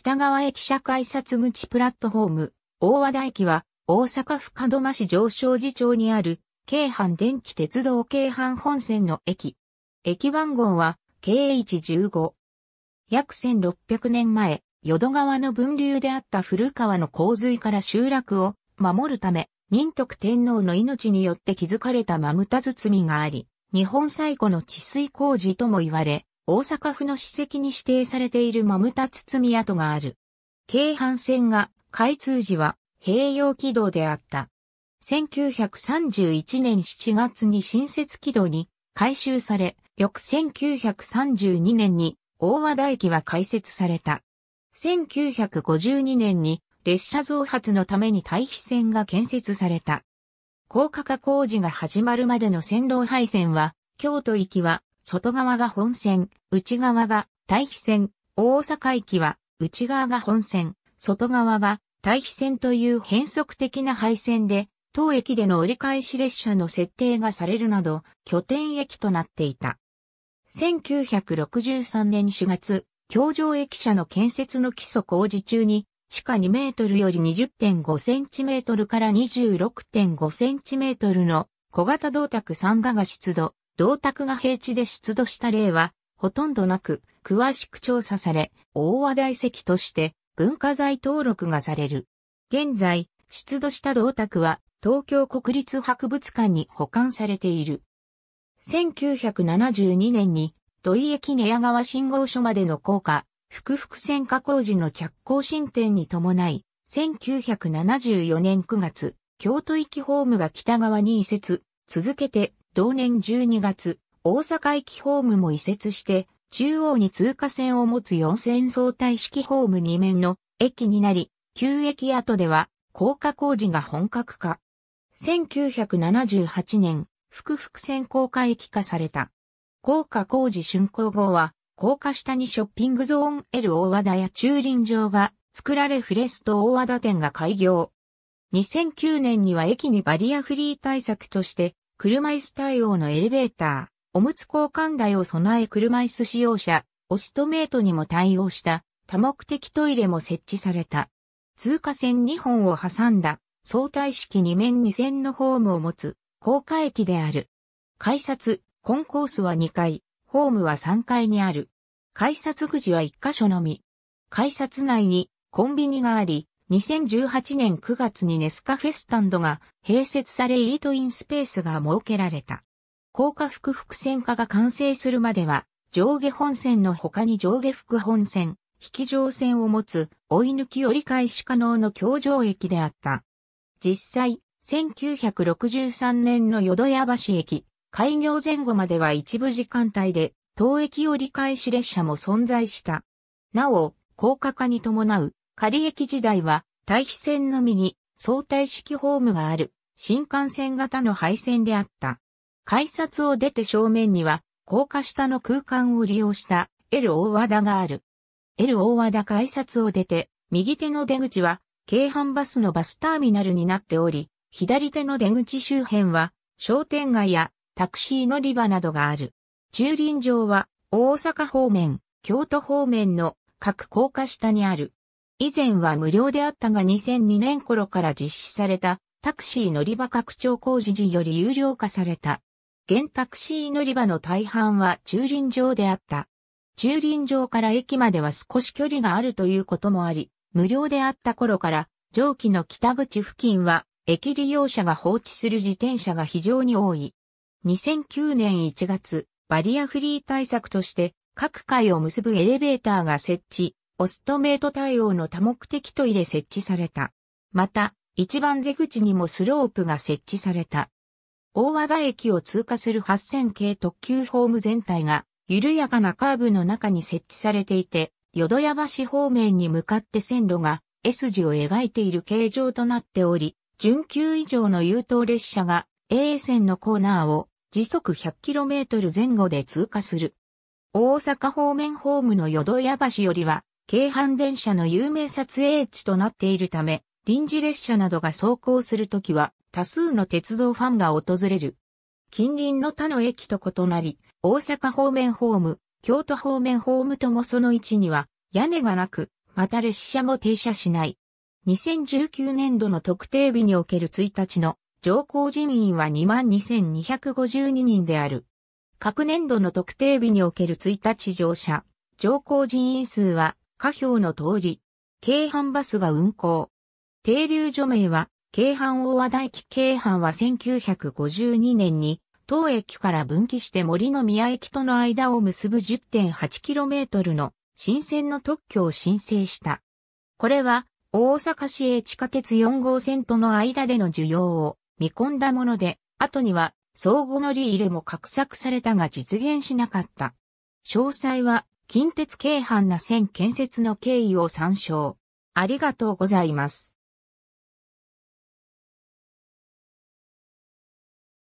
北側駅舎改札口プラットホーム、大和田駅は、大阪府門真市上昇寺町にある、京阪電気鉄道京阪本線の駅。駅番号は、k h 1 5約1600年前、淀川の分流であった古川の洪水から集落を守るため、仁徳天皇の命によって築かれたま牟た包みがあり、日本最古の治水工事とも言われ、大阪府の史跡に指定されているマムタみ跡がある。京阪線が開通時は併用軌道であった。1931年7月に新設軌道に改修され、翌1932年に大和田駅は開設された。1952年に列車増発のために対比線が建設された。高架化工事が始まるまでの線路配線は、京都行きは外側が本線、内側が対比線、大阪駅は内側が本線、外側が対比線という変則的な配線で、当駅での折り返し列車の設定がされるなど、拠点駅となっていた。1963年4月、京上駅舎の建設の基礎工事中に、地下2メートルより20.5センチメートルから26.5センチメートルの小型銅鐸酸化が出土、銅鐸が平地で出土した例は、ほとんどなく、詳しく調査され、大和大石として文化財登録がされる。現在、出土した銅鐸は、東京国立博物館に保管されている。1972年に、土井駅寝屋川信号所までの高架、福々線加工事の着工進展に伴い、1974年9月、京都駅ホームが北側に移設、続けて同年12月、大阪駅ホームも移設して、中央に通過線を持つ四線相対式ホーム2面の駅になり、旧駅跡では高架工事が本格化。1978年、福々線高架駅化された。高架工事竣工後は、高架下にショッピングゾーン L 大和田や駐輪場が作られフレスト大和田店が開業。2009年には駅にバリアフリー対策として車椅子対応のエレベーター、おむつ交換台を備え車椅子使用者、オストメイトにも対応した多目的トイレも設置された。通過線2本を挟んだ相対式2面2線のホームを持つ高架駅である。改札、コンコースは2階、ホームは3階にある。改札口は1箇所のみ。改札内にコンビニがあり、2018年9月にネスカフェスタンドが併設されイートインスペースが設けられた。高架副複線化が完成するまでは、上下本線の他に上下副本線、引き上線を持つ追い抜き折り返し可能の橋上駅であった。実際、1963年の淀屋橋駅、開業前後までは一部時間帯で、当駅折り返し列車も存在した。なお、高架化に伴う仮駅時代は、対比線のみに相対式ホームがある新幹線型の配線であった。改札を出て正面には、高架下の空間を利用した L 大和田がある。L 大和田改札を出て、右手の出口は、京阪バスのバスターミナルになっており、左手の出口周辺は、商店街やタクシー乗り場などがある。駐輪場は、大阪方面、京都方面の各高架下にある。以前は無料であったが2002年頃から実施されたタクシー乗り場拡張工事時より有料化された。現タクシー乗り場の大半は駐輪場であった。駐輪場から駅までは少し距離があるということもあり、無料であった頃から上記の北口付近は駅利用者が放置する自転車が非常に多い。2009年1月、バリアフリー対策として各階を結ぶエレベーターが設置、オストメイト対応の多目的トイレ設置された。また、一番出口にもスロープが設置された。大和田駅を通過する8000系特急ホーム全体が緩やかなカーブの中に設置されていて、淀屋橋方面に向かって線路が S 字を描いている形状となっており、準急以上の優等列車が A 線のコーナーを時速 100km 前後で通過する。大阪方面ホームの淀屋橋よりは京阪電車の有名撮影地となっているため、臨時列車などが走行するときは、多数の鉄道ファンが訪れる。近隣の他の駅と異なり、大阪方面ホーム、京都方面ホームともその位置には、屋根がなく、また列車も停車しない。2019年度の特定日における1日の乗降人員は22,252人である。各年度の特定日における1日乗車、乗降人員数は下表の通り、京阪バスが運行。停留所名は、京阪大和田駅京阪は1952年に、当駅から分岐して森の宮駅との間を結ぶ 10.8km の新線の特許を申請した。これは大阪市営地下鉄4号線との間での需要を見込んだもので、後には相互乗り入れも画策されたが実現しなかった。詳細は近鉄京阪な線建設の経緯を参照。ありがとうございます。